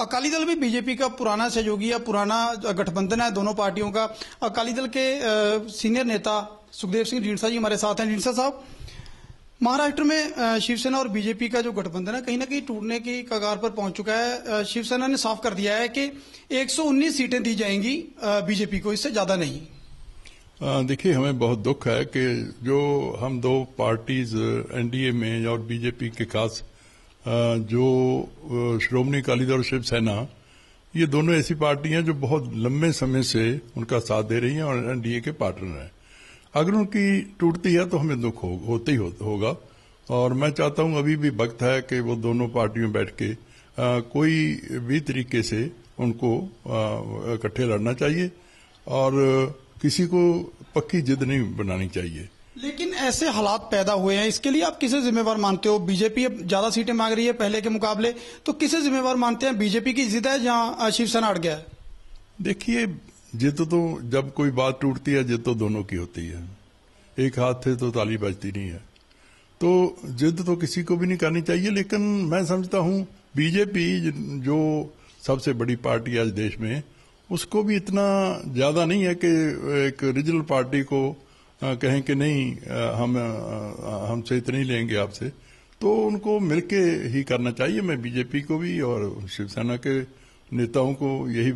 अकाली दल भी बीजेपी का पुराना सहयोगी या पुराना गठबंधन है दोनों पार्टियों का अकाली दल के सीनियर नेता सुखदेव सिंह ढींसा जी हमारे साथ हैं ढींसा साहब महाराष्ट्र में शिवसेना और बीजेपी का जो गठबंधन है कहीं ना कहीं टूटने की कगार पर पहुंच चुका है शिवसेना ने साफ कर दिया है कि 119 सीटें दी जाएंगी बीजेपी को इससे ज्यादा नहीं देखिए हमें बहुत दुख है कि जो हम दो पार्टीज एनडीए में और बीजेपी के खास जो श्रोमणी अकाली और शिवसेना ये दोनों ऐसी पार्टी हैं जो बहुत लंबे समय से उनका साथ दे रही हैं और एनडीए के पार्टनर हैं अगर उनकी टूटती है तो हमें दुख हो, होते ही हो, होगा और मैं चाहता हूं अभी भी वक्त है कि वो दोनों पार्टियों बैठ के आ, कोई भी तरीके से उनको इकट्ठे लड़ना चाहिए और किसी को पक्की जिद नहीं बनानी चाहिए ऐसे हालात पैदा हुए हैं इसके लिए आप किसे जिम्मेवार मानते हो बीजेपी ज्यादा सीटें मांग रही है पहले के मुकाबले तो किसे जिम्मेवार मानते हैं बीजेपी की जिद है जहां शिवसेना अड़ गया है देखिए जिद तो जब कोई बात टूटती है जिद तो दोनों की होती है एक हाथ से तो ताली बजती नहीं है तो जिद तो किसी को भी नहीं करनी चाहिए लेकिन मैं समझता हूं बीजेपी जो सबसे बड़ी पार्टी आज देश में उसको भी इतना ज्यादा नहीं है कि एक रीजनल पार्टी को हाँ, कहें कि नहीं हम हम चेत नहीं लेंगे आपसे तो उनको मिलके ही करना चाहिए मैं बीजेपी को भी और शिवसेना के नेताओं को यही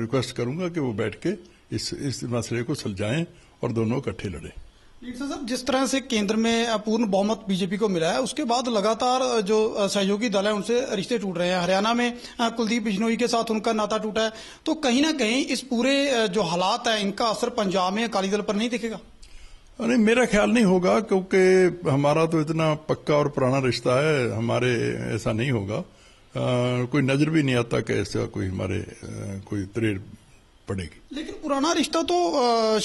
रिक्वेस्ट करूंगा कि वो बैठ के इस इस मसले को सुलझाएं और दोनों इकट्ठे लड़े साहब जिस तरह से केंद्र में पूर्ण बहुमत बीजेपी को मिला है उसके बाद लगातार जो सहयोगी दल है उनसे रिश्ते टूट रहे हैं हरियाणा में कुलदीप बिजनोई के साथ उनका नाता टूटा है तो कहीं ना कहीं इस पूरे जो हालात है इनका असर पंजाब में अकाली दल पर नहीं दिखेगा अरे मेरा ख्याल नहीं होगा क्योंकि हमारा तो इतना पक्का और पुराना रिश्ता है हमारे ऐसा नहीं होगा आ, कोई नजर भी नहीं आता कि ऐसा कोई हमारे आ, कोई त्रेर पड़ेगी लेकिन पुराना रिश्ता तो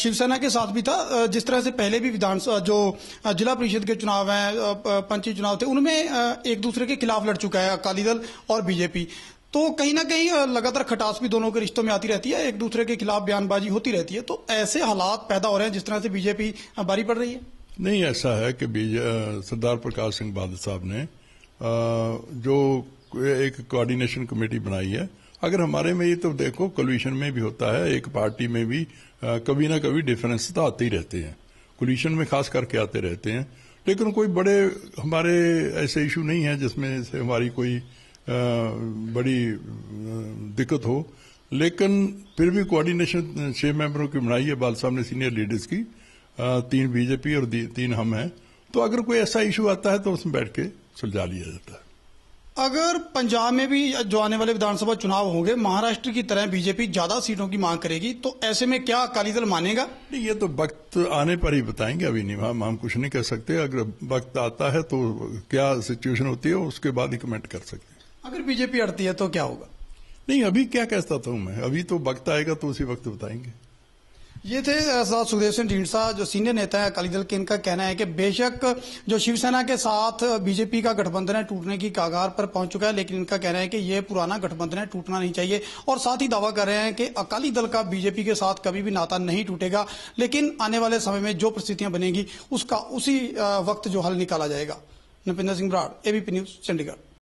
शिवसेना के साथ भी था जिस तरह से पहले भी विधानसभा जो जिला परिषद के चुनाव हैं पंचायत चुनाव थे उनमें एक दूसरे के खिलाफ लड़ चुका है अकाली दल और बीजेपी तो कहीं ना कहीं लगातार खटास भी दोनों के रिश्तों में आती रहती है एक दूसरे के खिलाफ बयानबाजी होती रहती है तो ऐसे हालात पैदा हो रहे हैं जिस तरह से बीजेपी बारी पड़ रही है नहीं ऐसा है कि सरदार प्रकाश सिंह बादल साहब ने जो एक कोऑर्डिनेशन कमेटी बनाई है अगर हमारे में ये तो देखो कोल्यूशन में भी होता है एक पार्टी में भी कभी ना कभी डिफरेंस तो आते ही रहते हैं कोल्यूशन में खास करके आते रहते हैं लेकिन कोई बड़े हमारे ऐसे इशू नहीं है जिसमें से हमारी कोई बड़ी दिक्कत हो लेकिन फिर भी कोऑर्डिनेशन छह मेंबरों की बनाई है बाल साहब ने सीनियर लीडर्स की तीन बीजेपी और तीन हम हैं तो अगर कोई ऐसा इशू आता है तो उसमें बैठ के सुलझा लिया जाता है अगर पंजाब में भी जो आने वाले विधानसभा चुनाव होंगे महाराष्ट्र की तरह बीजेपी ज्यादा सीटों की मांग करेगी तो ऐसे में क्या अकाली दल मानेगा नहीं ये तो वक्त आने पर ही बताएंगे अभी नहीं हम हम कुछ नहीं कह सकते अगर वक्त आता है तो क्या सिचुएशन होती है उसके बाद ही कमेंट कर सकते हैं अगर बीजेपी अड़ती है तो क्या होगा नहीं अभी क्या कह सकता मैं अभी तो वक्त आएगा तो उसी वक्त बताएंगे ये थे सुखदेव सिंह ढींडसा जो सीनियर नेता है अकाली दल के इनका कहना है कि बेशक जो शिवसेना के साथ बीजेपी का गठबंधन है टूटने की कागार पर पहुंच चुका है लेकिन इनका कहना है कि ये पुराना गठबंधन है टूटना नहीं चाहिए और साथ ही दावा कर रहे हैं कि अकाली दल का बीजेपी के साथ कभी भी नाता नहीं टूटेगा लेकिन आने वाले समय में जो परिस्थितियां बनेगी उसका उसी वक्त जो हल निकाला जाएगा नपिंदर सिंह बराड़ एबीपी न्यूज चंडीगढ़